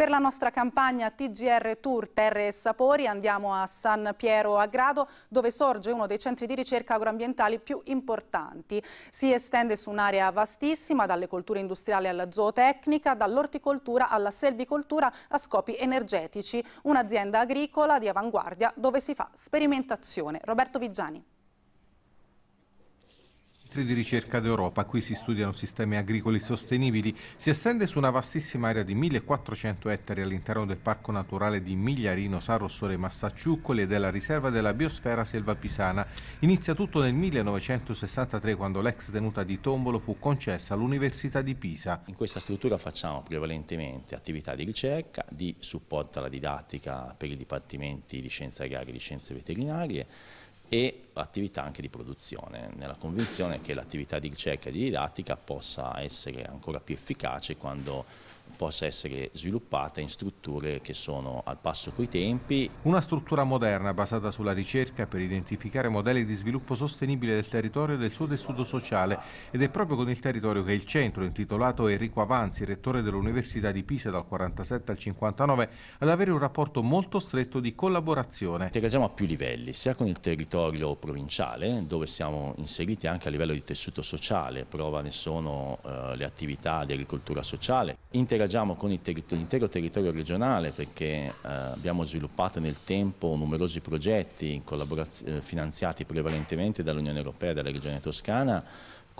Per la nostra campagna TGR Tour Terre e Sapori andiamo a San Piero a Grado dove sorge uno dei centri di ricerca agroambientali più importanti. Si estende su un'area vastissima dalle colture industriali alla zootecnica, dall'orticoltura alla selvicoltura a scopi energetici, un'azienda agricola di avanguardia dove si fa sperimentazione. Roberto Vigiani centri di ricerca d'Europa. Qui si studiano sistemi agricoli sostenibili. Si estende su una vastissima area di 1400 ettari all'interno del Parco Naturale di Migliarino, San Rossore, Massacciuccoli e della Riserva della Biosfera Selva Pisana. Inizia tutto nel 1963 quando l'ex tenuta di Tombolo fu concessa all'Università di Pisa. In questa struttura facciamo prevalentemente attività di ricerca, di supporto alla didattica per i dipartimenti di scienze agrarie e di scienze veterinarie, e attività anche di produzione, nella convinzione che l'attività di ricerca e di didattica possa essere ancora più efficace quando possa essere sviluppata in strutture che sono al passo coi tempi. Una struttura moderna basata sulla ricerca per identificare modelli di sviluppo sostenibile del territorio e del suo tessuto sociale ed è proprio con il territorio che il centro, intitolato Enrico Avanzi, rettore dell'Università di Pisa dal 47 al 59, ad avere un rapporto molto stretto di collaborazione. Interagiamo a più livelli, sia con il territorio provinciale, dove siamo inseriti anche a livello di tessuto sociale, prova ne sono eh, le attività di agricoltura sociale, interagiamo interagiamo con l'intero territorio regionale perché eh, abbiamo sviluppato nel tempo numerosi progetti eh, finanziati prevalentemente dall'Unione Europea e dalla Regione Toscana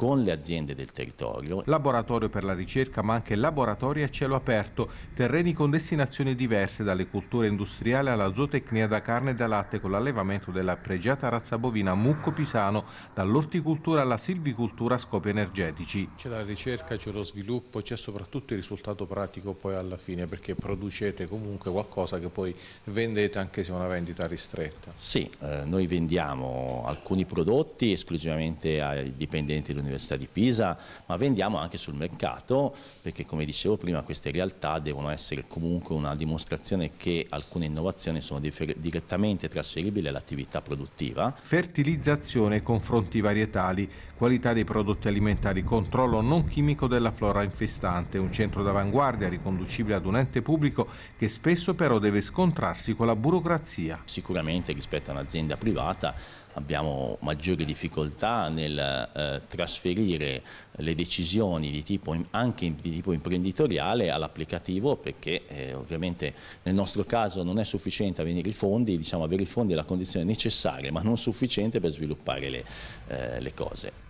con le aziende del territorio. Laboratorio per la ricerca ma anche laboratori a cielo aperto, terreni con destinazioni diverse dalle culture industriali alla zootecnia da carne e da latte con l'allevamento della pregiata razza bovina mucco pisano, dall'orticoltura alla silvicoltura a scopi energetici. C'è la ricerca, c'è lo sviluppo, c'è soprattutto il risultato pratico poi alla fine perché producete comunque qualcosa che poi vendete anche se è una vendita ristretta. Sì, eh, noi vendiamo alcuni prodotti esclusivamente ai dipendenti dell'università all'Università di Pisa, ma vendiamo anche sul mercato perché come dicevo prima queste realtà devono essere comunque una dimostrazione che alcune innovazioni sono direttamente trasferibili all'attività produttiva. Fertilizzazione, confronti varietali, qualità dei prodotti alimentari, controllo non chimico della flora infestante, un centro d'avanguardia riconducibile ad un ente pubblico che spesso però deve scontrarsi con la burocrazia. Sicuramente rispetto a un'azienda privata abbiamo maggiori difficoltà nel eh, trasformare trasferire le decisioni di tipo, anche di tipo imprenditoriale all'applicativo perché eh, ovviamente nel nostro caso non è sufficiente avere i fondi, diciamo avere i fondi è la condizione necessaria ma non sufficiente per sviluppare le, eh, le cose.